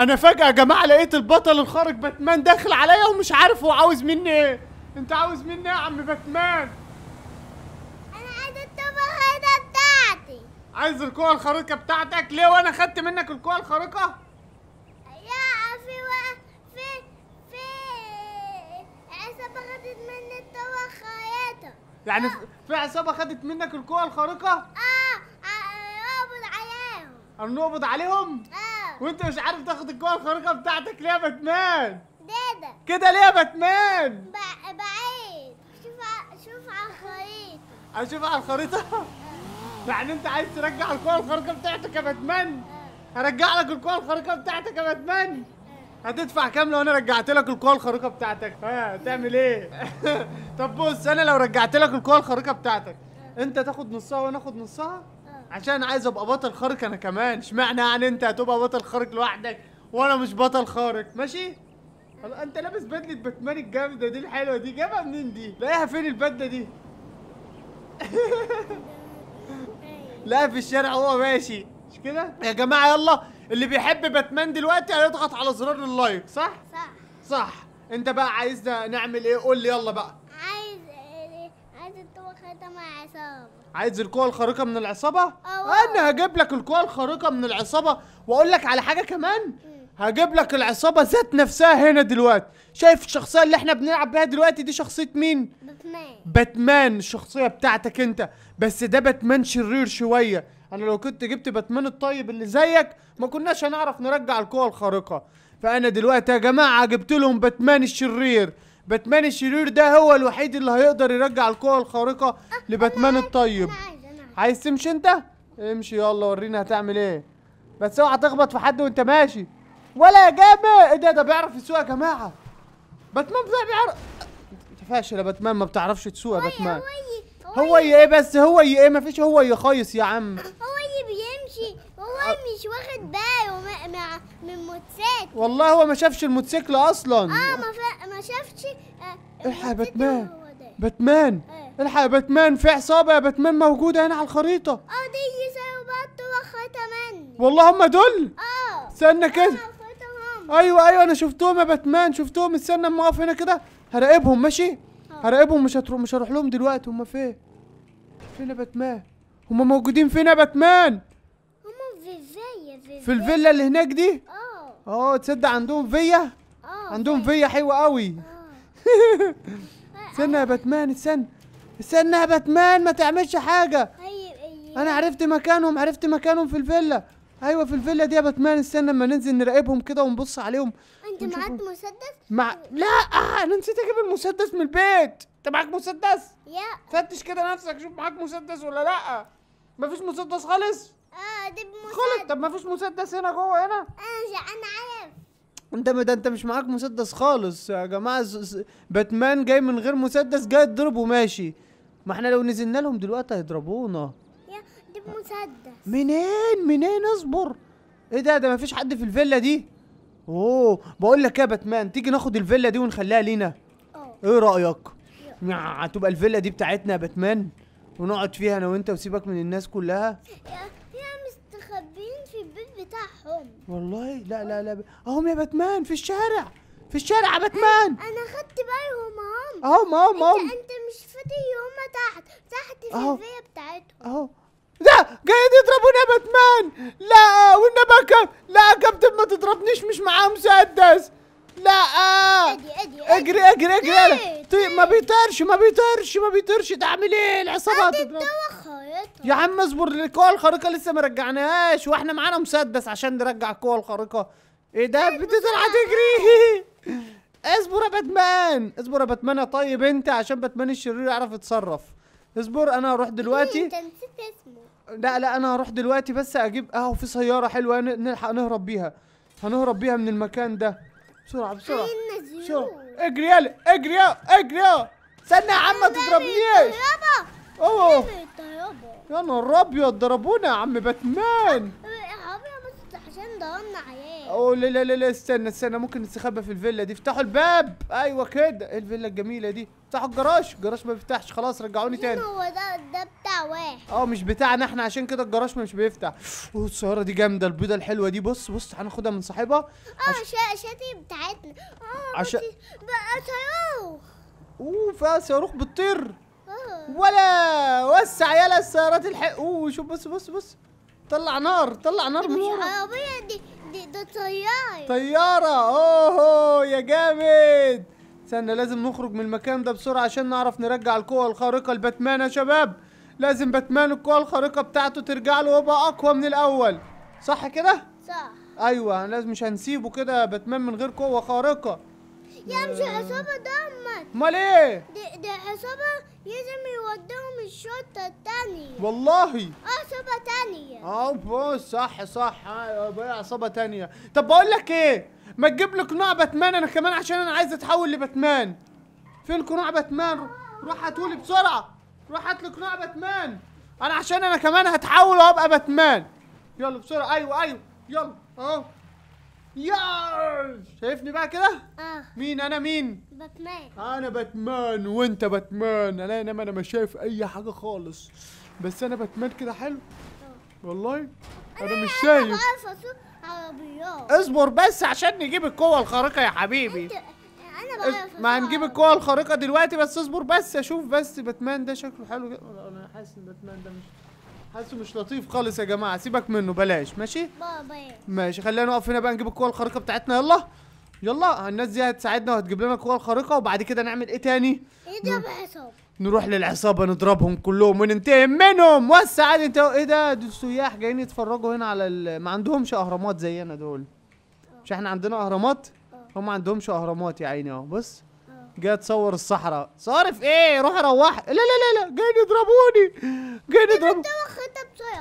انا فجاه يا جماعه لقيت البطل الخارق باتمان داخل عليا ومش عارف هو عاوز مني ايه انت عاوز مني ايه يا عم باتمان انا عايز الطوبه بتاعتي عايز القوه الخارقه بتاعتك ليه وانا خدت منك القوه الخارقه يا في و... في في عصابه خدت مني الطوبه الخارقه يعني آه. في عصابه خدت منك القوه الخارقه اه, آه، نقبض عليهم هنقبض عليهم اه وانت مش عارف تاخد الكوره الخارقه بتاعتك ليه يا باتمان دادا كده ليه يا باتمان بعيد شوف شوف على الخريطه اشوف على الخريطه يعني انت عايز ترجع الكوره الخارقه بتاعتك يا باتمان هرجع لك الكوره الخارقه بتاعتك يا باتمان هتدفع كام لو انا رجعت لك الكوره الخارقه بتاعتك ها تعمل ايه طب بص انا لو رجعت لك الكوره الخارقه بتاعتك انت تاخد نصها وانا اخد نصها عشان عايز ابقى بطل خارق انا كمان اشمعنى يعني انت هتبقى بطل خارق لوحدك وانا مش بطل خارق ماشي انت لابس بدله باتمان الجامده دي الحلوه دي جابها منين دي لاقيها فين البدله دي لا في الشارع هو ماشي مش كده يا جماعه يلا اللي بيحب باتمان دلوقتي هيضغط على زرار اللايك صح صح صح انت بقى عايزنا نعمل ايه قول لي يلا بقى عايز إيه؟ عايز تبقى خاتم عصام عايز القوة الخارقة من العصابة؟ أنا هجيب لك القوة الخارقة من العصابة وأقول لك على حاجة كمان إيه. هجيب لك العصابة ذات نفسها هنا دلوقتي شايف الشخصية اللي احنا بنلعب بيها دلوقتي دي شخصية مين؟ باتمان باتمان الشخصية بتاعتك انت بس ده باتمان شرير شوية انا لو كنت جبت باتمان الطيب اللي زيك ما كناش هنعرف نرجع القوة الخارقة فانا دلوقتي يا جماعة جبت لهم باتمان الشرير باتمان الشرير ده هو الوحيد اللي هيقدر يرجع القوة الخارقة أه، أه، لباتمان الطيب عايز تمشي انت؟ امشي يلا ورينا هتعمل ايه بس اوعى تخبط في حد وانت ماشي ولا يا جامع ايه ده ده بيعرف يسوق يا جماعة باتمان ده بيعرف انت فاشل يا باتمان ما بتعرفش تسوق يا باتمان هو ايه بس هو ايه مفيش هو خالص يا عم هو ايه بيمشي هو مش واخد باله من الموتوسيكل والله هو ما شافش الموتوسيكل اصلا اه ما ف... ما شافش آه، الحق يا باتمان باتمان إيه. الحق يا باتمان في عصابه يا باتمان موجوده هنا على الخريطه اه دي سيبات وخريطه مني والله هم دول اه استنى آه، كده ايوه ايوه انا شفتهم يا باتمان شفتهم استنى اما اقف هنا كده هراقبهم ماشي آه. هراقبهم مش هتروح مش هروح لهم دلوقتي هم فين فين يا باتمان هم موجودين فين يا باتمان في الفيلا اللي هناك دي اه اه تصدق عندهم فيا اه عندهم فيا حلوه قوي آه. استنى يا باتمان استنى استنى يا باتمان ما تعملش حاجه طيب، إيه؟ انا عرفت مكانهم عرفت مكانهم في الفيلا ايوه في الفيلا دي يا باتمان استنى اما ننزل نراقبهم كده ونبص عليهم انت معاك مسدس مع لا آه انا نسيت اجيب المسدس من البيت انت معاك مسدس لا فتش كده نفسك شوف معاك مسدس ولا لا مفيش مسدس خالص هجيب مسدس خلص طب ما فيش مسدس هنا جوه هنا انا انا عارف انت ده انت مش معاك مسدس خالص يا جماعه باتمان جاي من غير مسدس جاي يضرب وماشي ما احنا لو نزلنا لهم دلوقتي هيضربونا دي مسدس منين منين اصبر ايه ده ده ما فيش حد في الفيلا دي اوه بقول لك يا باتمان تيجي ناخد الفيلا دي ونخليها لينا اه ايه رايك تبقى الفيلا دي بتاعتنا يا باتمان ونقعد فيها انا وانت وسيبك من الناس كلها بتاعهم والله لا لا لا اهم يا باتمان في الشارع في الشارع يا باتمان انا خدت بالهم اهم اهم اهم اهم انت, انت مش فاضي هما تحت تحت في أهو. بتاعتهم اهو لا جايين يضربوني يا باتمان لا والنبكة لا يا كابتن ما تضربنيش مش معاه مسدس لا أدي أدي اجري اجري اجري, أجري. طيب، ما بيطيرش ما بيطيرش ما بيطيرش تعمل ايه العصابات يا عم اصبر القوة الخارقة لسه ما رجعناهاش واحنا معانا مسدس عشان نرجع القوة الخارقة ايه ده طيب، بتطلع تجري اصبر يا باتمان اصبر يا باتمان يا طيب انت عشان باتمان الشرير يعرف يتصرف اصبر انا هروح دلوقتي إيه، انت نسيت اسمه لا لا انا هروح دلوقتي بس اجيب اهو في سيارة حلوة نلحق نهرب بيها هنهرب بيها من المكان ده بسرعة بسرعة إيه بسرعة اجري يلا اجري يلا اجري يلا استنى يا عم ما إيه تضربنيش اوه يا نهار ابيض ضربونا يا عم باتمان عشان ضربنا اوه لا لا لا استنى استنى ممكن نستخبى في الفيلا دي افتحوا الباب ايوه كده ايه الفيلا الجميله دي افتحوا الجراج الجراج ما بيفتحش خلاص رجعوني تاني هو ده ده بتاع واحد اه مش بتاعنا احنا عشان كده الجراج مش بيفتح اوه السياره دي جامده البيضه الحلوه دي بص بص هناخدها من صاحبها اه شاتي بتاعتنا اه عشان بقى صاروخ اوه فيها صاروخ بتطير ولا وسع يلا السيارات الحق اوه شوف بص بص بص طلع نار طلع نار من ورا آه، عربية دي دي ده طيارة طيارة اوه يا جامد استنى لازم نخرج من المكان ده بسرعة عشان نعرف نرجع القوة الخارقة لباتمان يا شباب لازم باتمان القوة الخارقة بتاعته ترجع له ويبقى أقوى من الأول صح كده؟ صح أيوه لازم مش هنسيبه كده باتمان من غير قوة خارقة يا مش عصابة دمت امال ايه؟ دي, دي عصابة لازم يوديهم الشرطة التانية والله عصابة تانية اه بص صح صح اه عصابة تانية طب بقول لك ايه؟ ما تجيب لي قناع باتمان انا كمان عشان انا عايز اتحول لباتمان فين قناع باتمان؟ روح هاتولي بسرعة روح هات لي قناع باتمان انا عشان انا كمان هتحول وابقى باتمان يلا بسرعة ايوه ايوه يلا اهو يا شايفني بقى كده؟ اه مين انا مين؟ باتمان انا باتمان وانت باتمان انا انما انا مش شايف اي حاجه خالص بس انا باتمان كده حلو اه والله انا, أنا مش شايف انا بعرف عربيات اصبر بس عشان نجيب القوه الخارقه يا حبيبي انت... انا بعرف ما هنجيب القوه الخارقه دلوقتي بس اصبر بس اشوف بس باتمان ده شكله حلو جدا انا حاسس ان باتمان ده مش حاسه مش لطيف خالص يا جماعه سيبك منه بلاش ماشي بابا ماشي خلينا نقف هنا بقى نجيب القوه الخارقه بتاعتنا يلا يلا الناس دي هتساعدنا وهتجيب لنا القوه الخارقه وبعد كده نعمل ايه تاني إيه نضرب عصابه نروح للعصابه نضربهم كلهم وننتقم منهم والسعاده انت ايه ده دول سياح جايين يتفرجوا هنا على ال... ما عندهمش اهرامات زينا دول آه. مش احنا عندنا اهرامات آه. هم ما عندهمش اهرامات يا عيني اهو بص آه. جاي تصور الصحراء صارف ايه روح روح لا لا لا لا جايين يضربوني جايين إيه يضربوني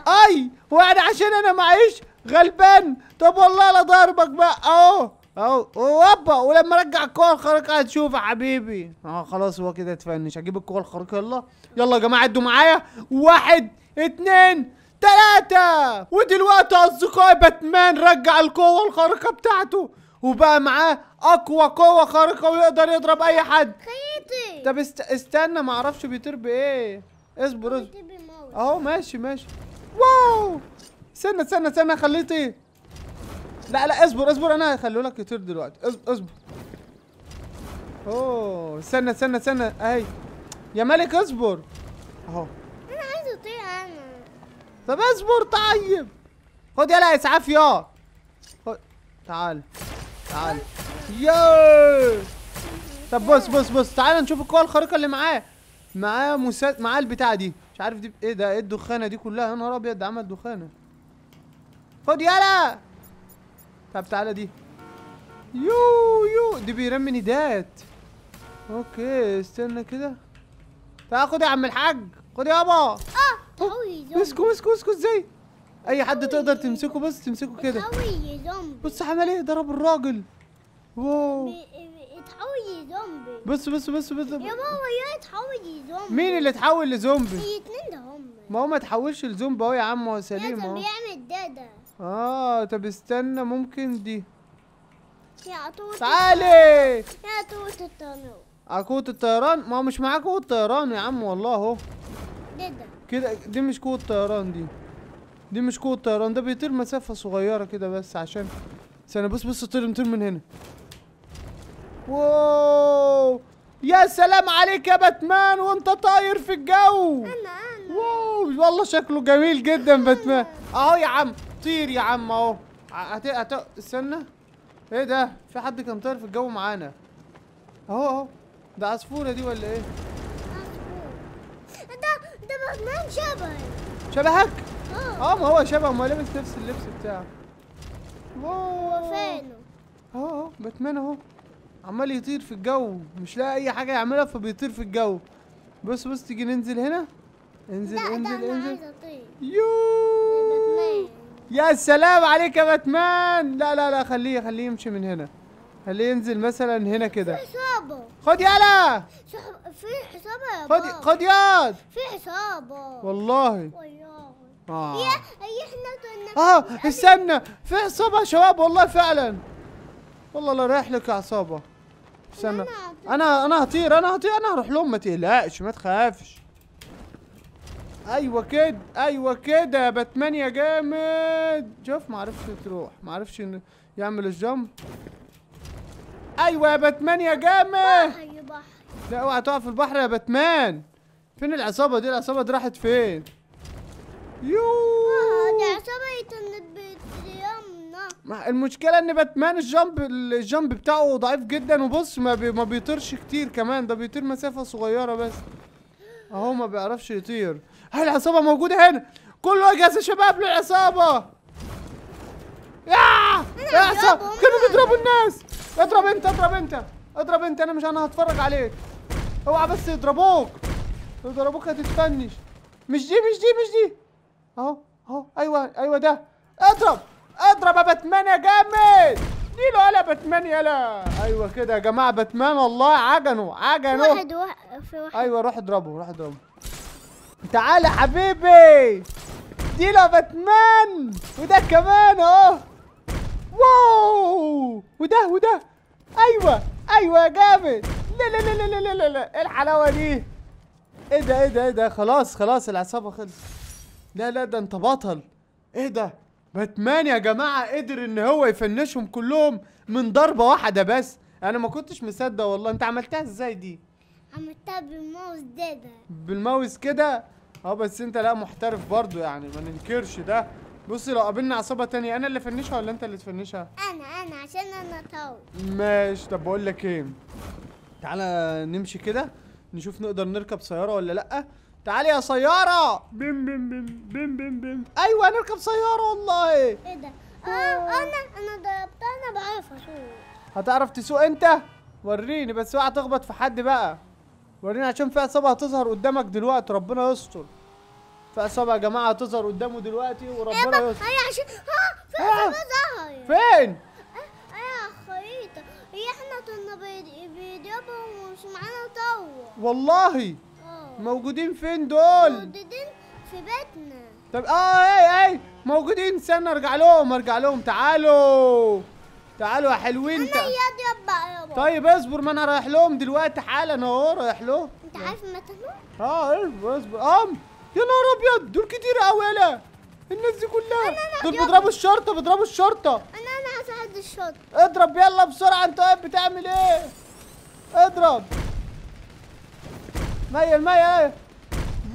اي وانا عشان انا معيش غلبان طب والله لا ضربك بقى اهو اهو اوبا ولما ارجع الكوره الخارقه هتشوف يا حبيبي اه خلاص هو كده اتفنش هجيب الكوره الخارقه يلا يلا يا جماعه ادوا معايا واحد اتنين تلاتة ودلوقتي اصدقائي باتمان رجع القوة الخارقة بتاعته وبقى معاه اقوى قوة خارقة ويقدر يضرب اي حد خيطي طب است... استنى معرفش بيطير بايه اصبر اصبر اهو ماشي ماشي استنى استنى استنى خليت لا لا اصبر اصبر انا هخليه لك يطير دلوقتي اصبر اصبر اوه استنى استنى استنى اهي يا ملك اصبر اهو انا عايز اطير انا طب اصبر طيب خد يلا اسعاف يا خد تعال تعال يا طب بص بص بص تعال نشوف القوه الخارقه اللي معاه معاه مسا... معاه البتاعه دي مش عارف دي ايه ده ايه الدخانه دي كلها يا نهار ابيض عمل دخانه خد يالا طب تعالى دي يو يو دي بيرمي نيدات اوكي استنى كده تعال خد يا عم الحاج خد يابا اه اسكو اسكو اسكو ازاي اي حد تقدر تمسكه بس تمسكه كده بص عمل ايه ضرب الراجل واو تحولي لزومبي بص بص بص بص يا ماما يا يتحول لزومبي مين اللي اتحول لزومبي؟ الاتنين ده هم ما هو ما تحولش لزومبي اهو يا عم هو سليم اهو بيعمل ده ده اه طب استنى ممكن دي يا طوط تعالي يا طوط الطيران قوة الطيران ما هو مش معاك قوة الطيران يا عم والله اهو ده ده كده دي مش قوة طيران دي دي مش قوة طيران ده بيطير مسافة صغيرة كده بس عشان استنى بص بص طير طير من هنا واو يا سلام عليك يا باتمان وانت طاير في الجو انا انا واو والله شكله جميل جدا باتمان اهو يا عم طير يا عم اهو هت هت استنى ايه ده في حد كان طاير في الجو معانا اهو اهو ده عصفوره دي ولا ايه ده ده باتمان شبه شبهك آه. اه ما هو شبه ما لابس نفس اللبس بتاعه واو فينه اهو اهو باتمان اهو عمال يطير في الجو مش لاقي اي حاجه يعملها فبيطير في الجو بص بص تيجي ننزل هنا انزل لا انزل لا انزل يو يا سلام عليك يا باتمان لا لا لا خليه خليه يمشي من هنا خليه ينزل مثلا هنا كده في حسابه خد يالا في حسابه يا خد خد ياد في حسابه والله والله اه احنا اه يعني استنى في عصابه يا شباب والله فعلا والله لا رايح لك عصابه استنى انا انا هطير انا هطير انا هروح لهم ما تقلقش ما تخافش ايوه كده ايوه كده يا باتمان يا جامد شوف ما عرفش تروح ما عرفش يعمل الجمب ايوه يا باتمان يا جامد بحر بحر لا اوعى تقع في البحر يا باتمان فين العصابه دي العصابه دي راحت فين يوه آه، دي عصابه المشكلة ان باتمان الجامب الجامب بتاعه ضعيف جدا وبص ما, بي ما بيطيرش كتير كمان ده بيطير مسافة صغيرة بس اهو ما بيعرفش يطير هاي العصابة موجودة هنا كله اجهزة شباب للعصابة ياه يا عصابة كانوا بيضربوا الناس اضرب انت اضرب انت اضرب انت انا مش انا هتفرج عليك اوعى بس يضربوك لو ضربوك هتتفنش مش دي مش دي مش دي اهو اهو ايوه ايوه ده اضرب اضرب يا باتمان يا جامد اديله يا باتمان يلا ايوه كده يا جماعه باتمان والله عجنه عجنه واحد واحد في واحد ايوه روح اضربه روح اضربه تعالى يا حبيبي اديله يا باتمان وده كمان اهو واو وده وده ايوه ايوه يا جامد لا لا لا لا لا لا لا ايه الحلاوه دي ايه ده ايه ده ايه ده خلاص خلاص العصابه خلصت لا لا ده انت بطل ايه ده باتمان يا جماعه قدر ان هو يفنشهم كلهم من ضربه واحده بس انا ما كنتش مصدق والله انت عملتها ازاي دي عملتها بالماوس ده, بالماوس كده اه بس انت لا محترف برضو يعني ما ننكرش ده بصي لو قابلنا عصابه تانية انا اللي فنشها ولا انت اللي تفنشها انا انا عشان انا طول ماشي طب بقول لك ايه تعالى نمشي كده نشوف نقدر نركب سياره ولا لا تعالي يا سيارة بيم بيم بيم بيم بيم بيم ايوه هنركب سيارة والله ايه ده؟ آه انا انا ضربتها انا بعرف اسوق هتعرف تسوق انت؟ وريني بس اوعى تخبط في حد بقى وريني عشان في عصابة هتظهر قدامك دلوقتي ربنا يستر في عصابة يا جماعة هتظهر قدامه دلوقتي وربنا إيه يستر ايوه عشان ها في عصابة ظهر فين؟ آه، آه، هي احنا كنا بيضربهم ومش معانا طول والله موجودين فين دول موجودين في بيتنا طب اه اي اي موجودين استنى ارجع لهم ارجع لهم تعالوا تعالوا يا حلوين انا ياض يابا يابا طيب اصبر ما انا رايح لهم دلوقتي حالا اهو رايح له انت عارف متى اه اصبر اصبر اه يا نهار ابيض دول كتير قوي يالا الناس دي كلها دول بيضربوا الشرطه بيضربوا الشرطه انا انا هساعد الشرطه اضرب يلا بسرعه انت واقف بتعمل ايه اضرب ميه الميه ايه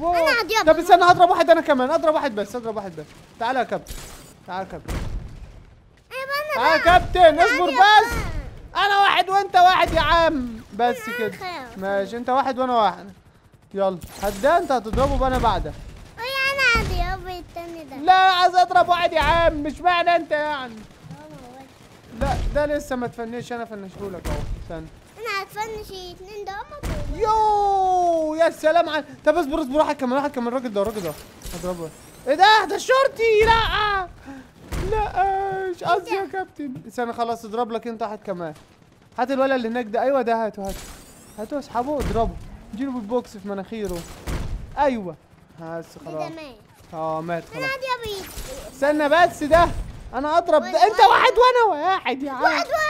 انا هضرب طب استنى اضرب واحد انا كمان اضرب واحد بس اضرب واحد بس تعالى يا كابتن تعالى يا كابتن أيوة، تعالى يا كابتن اصبر بس انا واحد وانت واحد يا عم بس كده ماشي انت واحد وانا واحد يلا هدا انت هتضربه وانا بعدك انا هضرب التاني ده لا عايز اضرب واحد يا عم مش معنى انت يعني لا ده لسه ما تفنيش انا فنشهولك اهو استنى فن يا سلام على طب اصبر اصبر واحد كمان واحد كمان الراجل ده الراجل ده هضربه ايه ده ده الشرطي لا لا مش إيه قصدي يا كابتن استنى خلاص اضرب لك انت واحد كمان هات الولد اللي هناك ده ايوه ده هاته هاته هاته اسحبه اضربه اديله بالبوكس في مناخيره ايوه بس خلاص اه مات خلاص انا استنى بس ده انا اضرب ده انت واحد وانا واحد يا عم واحد واحد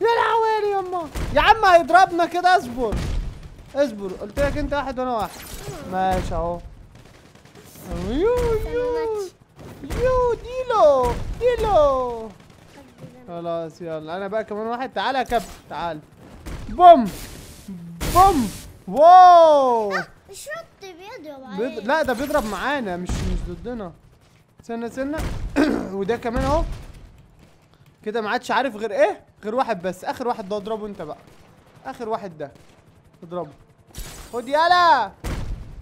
يا العوالي يما يا عم هيضربنا كده اصبر اصبر قلت لك انت واحد وانا واحد ماشي اهو يو يو يو ديلو ديلو خلاص يلا انا بقى كمان واحد تعالى يا كابتن تعال بوم بوم واو شط بيضرب عليه لا ده بيضرب معانا مش مش ضدنا استنى استنى وده كمان اهو كده ما عادش عارف غير ايه غير واحد بس اخر واحد ده اضربه انت بقى اخر واحد ده اضربه خد يالا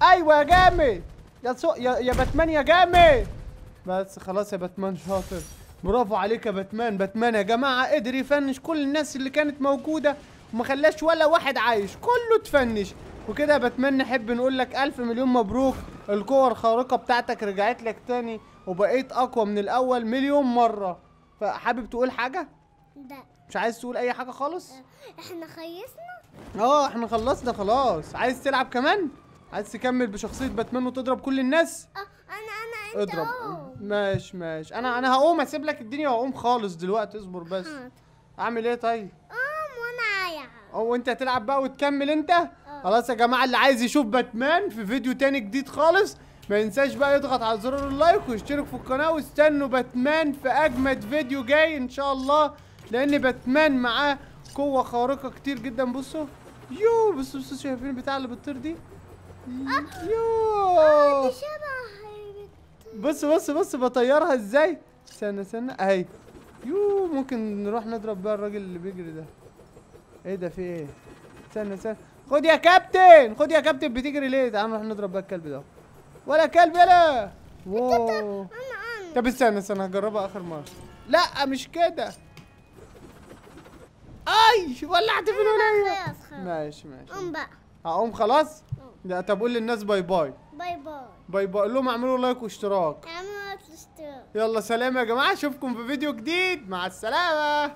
ايوه يا جامد يا سو... يا, يا باتمان يا جامد بس خلاص يا باتمان شاطر برافو عليك يا باتمان باتمان يا جماعه قدر يفنش كل الناس اللي كانت موجوده وما خلاش ولا واحد عايش كله اتفنش وكده يا باتمان نحب نقول لك الف مليون مبروك القوه الخارقه بتاعتك رجعت لك تاني وبقيت اقوى من الاول مليون مره فحابب تقول حاجه لا مش عايز تقول اي حاجه خالص احنا خلصنا اه احنا خلصنا خلاص عايز تلعب كمان عايز تكمل بشخصيه باتمان وتضرب كل الناس اه انا انا انت اضرب ماشي ماشي انا انا هقوم اسيب لك الدنيا واقوم خالص دلوقتي اصبر بس اعمل ايه طيب قوم وانا عايع او انت هتلعب بقى وتكمل انت آه. خلاص يا جماعه اللي عايز يشوف باتمان في فيديو تاني جديد خالص ما ينساش بقى يضغط على زرار اللايك ويشترك في القناه واستنوا باتمان في اجمد فيديو جاي ان شاء الله لان باتمان معاه قوه خارقه كتير جدا بصوا يو بصوا بصوا شايفين البتاع اللي بتطير دي أه. يو اه دي شبه بص بص بص بطيرها ازاي استنى استنى اهي يو ممكن نروح نضرب بقى الراجل اللي بيجري ده ايه ده في ايه استنى استنى خد يا كابتن خد يا كابتن بتجري ليه تعال نروح نضرب بقى الكلب ده ولا كلب يلا واو طب استنى استنى هجربها اخر مره لا مش كده اي ولعت في الولايه ماشي ماشي قوم بقى هقوم خلاص لا طب قول للناس باي باي باي باي باي باي قول لهم اعملوا لايك واشتراك اعملوا لايك واشتراك يلا سلام يا جماعه اشوفكم في فيديو جديد مع السلامه